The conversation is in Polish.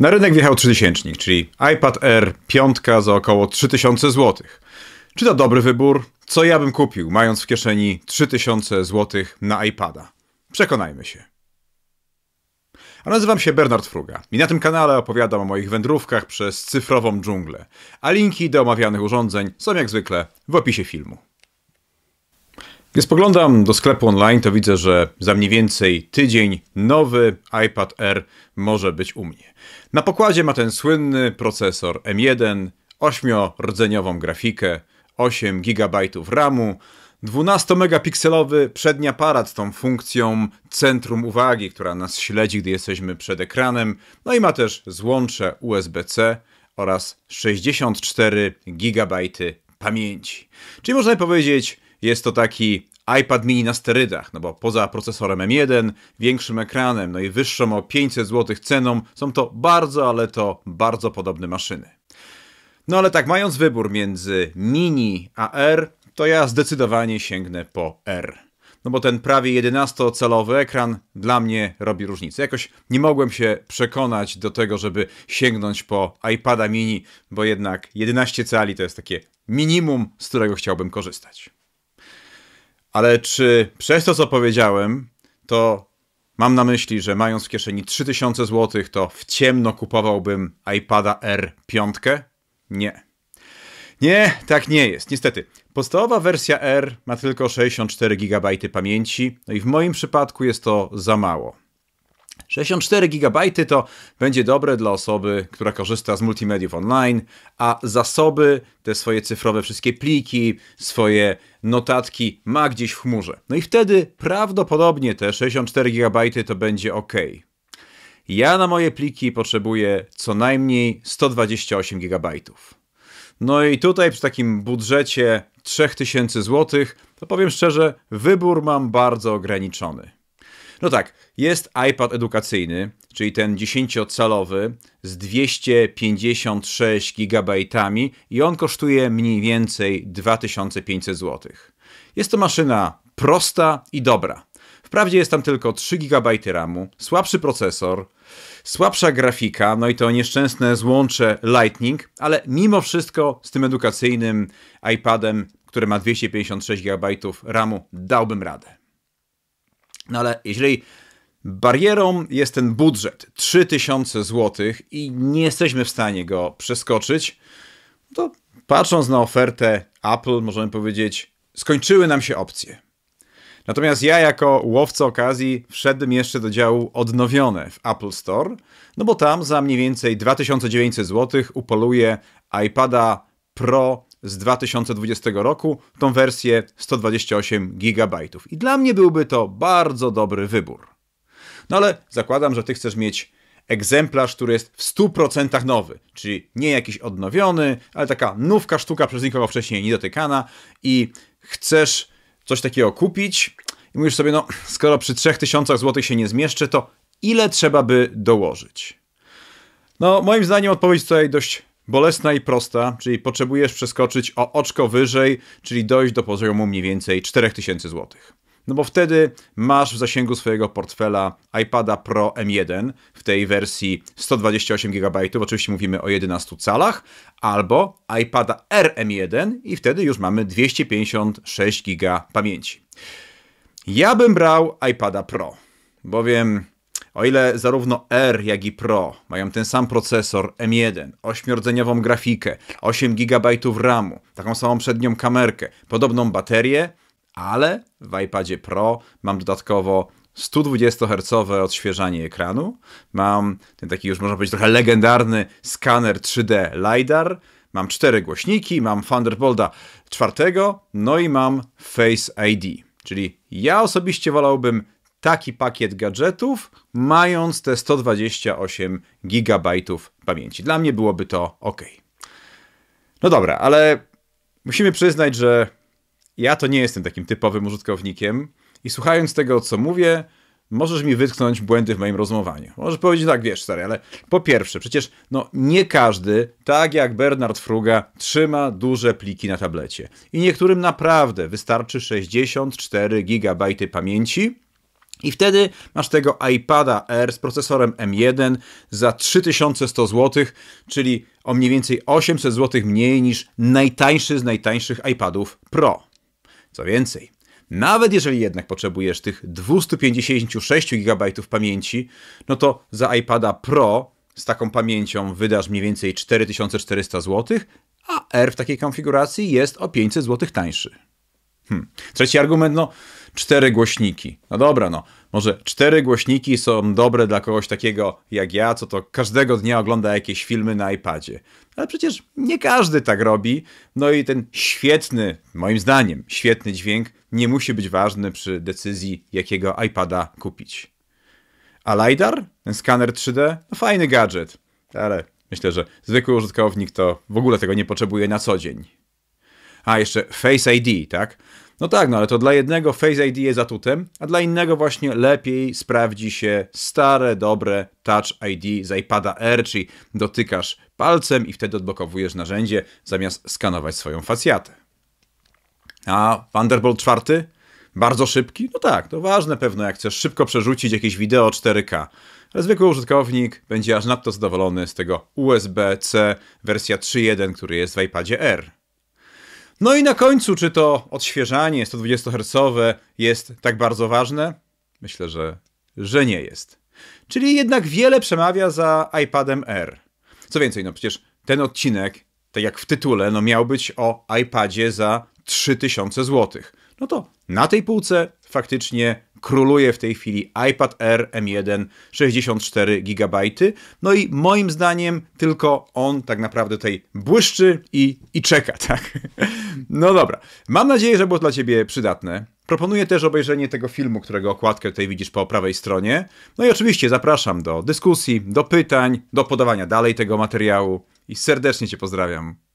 Na rynek wjechał 3000, czyli iPad Air 5 za około 3000 zł. Czy to dobry wybór? Co ja bym kupił, mając w kieszeni 3000 zł na iPada? Przekonajmy się. A nazywam się Bernard Fruga i na tym kanale opowiadam o moich wędrówkach przez cyfrową dżunglę, a linki do omawianych urządzeń są jak zwykle w opisie filmu. Gdy spoglądam do sklepu online, to widzę, że za mniej więcej tydzień nowy iPad R może być u mnie. Na pokładzie ma ten słynny procesor M1, 8-rdzeniową grafikę, 8 GB RAMu, 12-megapikselowy przedni aparat z tą funkcją centrum uwagi, która nas śledzi, gdy jesteśmy przed ekranem, no i ma też złącze USB-C oraz 64 GB pamięci. Czyli można powiedzieć, jest to taki iPad mini na sterydach, no bo poza procesorem M1, większym ekranem, no i wyższą o 500 zł ceną, są to bardzo, ale to bardzo podobne maszyny. No ale tak, mając wybór między mini a R, to ja zdecydowanie sięgnę po R. No bo ten prawie 11-calowy ekran dla mnie robi różnicę. Jakoś nie mogłem się przekonać do tego, żeby sięgnąć po iPada mini, bo jednak 11 cali to jest takie minimum, z którego chciałbym korzystać. Ale czy przez to, co powiedziałem, to mam na myśli, że mając w kieszeni 3000 zł, to w ciemno kupowałbym iPada R5? Nie. Nie, tak nie jest, niestety. Podstawowa wersja R ma tylko 64 GB pamięci, no i w moim przypadku jest to za mało. 64 GB to będzie dobre dla osoby, która korzysta z multimediów online, a zasoby, te swoje cyfrowe wszystkie pliki, swoje notatki ma gdzieś w chmurze. No i wtedy prawdopodobnie te 64 GB to będzie ok. Ja na moje pliki potrzebuję co najmniej 128 GB. No i tutaj przy takim budżecie 3000 zł, to powiem szczerze, wybór mam bardzo ograniczony. No tak, jest iPad edukacyjny, czyli ten 10-calowy z 256 GB i on kosztuje mniej więcej 2500 zł. Jest to maszyna prosta i dobra. Wprawdzie jest tam tylko 3 GB RAMu, słabszy procesor, słabsza grafika, no i to nieszczęsne złącze Lightning, ale mimo wszystko z tym edukacyjnym iPadem, który ma 256 GB RAMu, dałbym radę. No ale jeżeli barierą jest ten budżet 3000 zł i nie jesteśmy w stanie go przeskoczyć, to patrząc na ofertę Apple, możemy powiedzieć, skończyły nam się opcje. Natomiast ja, jako łowca okazji, wszedłem jeszcze do działu odnowione w Apple Store, no bo tam za mniej więcej 2900 zł upoluję iPada Pro z 2020 roku, tą wersję 128 GB. I dla mnie byłby to bardzo dobry wybór. No ale zakładam, że ty chcesz mieć egzemplarz, który jest w 100% nowy, czyli nie jakiś odnowiony, ale taka nówka sztuka przez nikogo wcześniej niedotykana i chcesz coś takiego kupić i mówisz sobie, no skoro przy 3000 zł się nie zmieszczę, to ile trzeba by dołożyć? No moim zdaniem odpowiedź tutaj dość Bolesna i prosta, czyli potrzebujesz przeskoczyć o oczko wyżej, czyli dojść do poziomu mniej więcej 4000 zł. No bo wtedy masz w zasięgu swojego portfela iPada Pro M1 w tej wersji 128 GB, oczywiście mówimy o 11 calach, albo iPada RM1 i wtedy już mamy 256 GB pamięci. Ja bym brał iPada Pro, bowiem o ile zarówno R, jak i Pro mają ten sam procesor M1, ośmiordzeniową grafikę, 8 GB RAMu, taką samą przednią kamerkę, podobną baterię, ale w iPadzie Pro mam dodatkowo 120 Hz odświeżanie ekranu, mam ten taki już można powiedzieć trochę legendarny skaner 3D LiDAR, mam cztery głośniki, mam Thunderbolta czwartego, no i mam Face ID. Czyli ja osobiście wolałbym taki pakiet gadżetów, mając te 128 GB pamięci. Dla mnie byłoby to ok. No dobra, ale musimy przyznać, że ja to nie jestem takim typowym użytkownikiem i słuchając tego, co mówię, możesz mi wytknąć błędy w moim rozmowaniu. Możesz powiedzieć tak, wiesz, stary, ale po pierwsze, przecież no, nie każdy, tak jak Bernard Fruga, trzyma duże pliki na tablecie. I niektórym naprawdę wystarczy 64 GB pamięci, i wtedy masz tego iPada R z procesorem M1 za 3100 zł, czyli o mniej więcej 800 zł mniej niż najtańszy z najtańszych iPadów Pro. Co więcej, nawet jeżeli jednak potrzebujesz tych 256 GB pamięci, no to za iPada Pro z taką pamięcią wydasz mniej więcej 4400 zł, a R w takiej konfiguracji jest o 500 zł tańszy. Hmm. Trzeci argument, no cztery głośniki. No dobra, no. Może cztery głośniki są dobre dla kogoś takiego jak ja, co to każdego dnia ogląda jakieś filmy na iPadzie. Ale przecież nie każdy tak robi. No i ten świetny, moim zdaniem, świetny dźwięk nie musi być ważny przy decyzji, jakiego iPada kupić. A LiDAR, ten skaner 3D, no fajny gadżet, ale myślę, że zwykły użytkownik to w ogóle tego nie potrzebuje na co dzień. A jeszcze Face ID, tak? No tak, no ale to dla jednego Face ID jest atutem, a dla innego właśnie lepiej sprawdzi się stare, dobre Touch ID z iPada R, czyli dotykasz palcem i wtedy odblokowujesz narzędzie, zamiast skanować swoją facjatę. A Thunderbolt 4? Bardzo szybki? No tak, to ważne pewno, jak chcesz szybko przerzucić jakieś wideo 4K. Ale zwykły użytkownik będzie aż nadto zadowolony z tego USB-C wersja 3.1, który jest w iPadzie R. No i na końcu, czy to odświeżanie 120Hz jest tak bardzo ważne? Myślę, że, że nie jest. Czyli jednak wiele przemawia za iPadem R. Co więcej, no przecież ten odcinek, tak jak w tytule, no miał być o iPadzie za 3000 zł. No to na tej półce faktycznie króluje w tej chwili iPad Air M1 64 GB. No i moim zdaniem tylko on tak naprawdę tutaj błyszczy i, i czeka, tak? No dobra. Mam nadzieję, że było dla Ciebie przydatne. Proponuję też obejrzenie tego filmu, którego okładkę tutaj widzisz po prawej stronie. No i oczywiście zapraszam do dyskusji, do pytań, do podawania dalej tego materiału i serdecznie Cię pozdrawiam.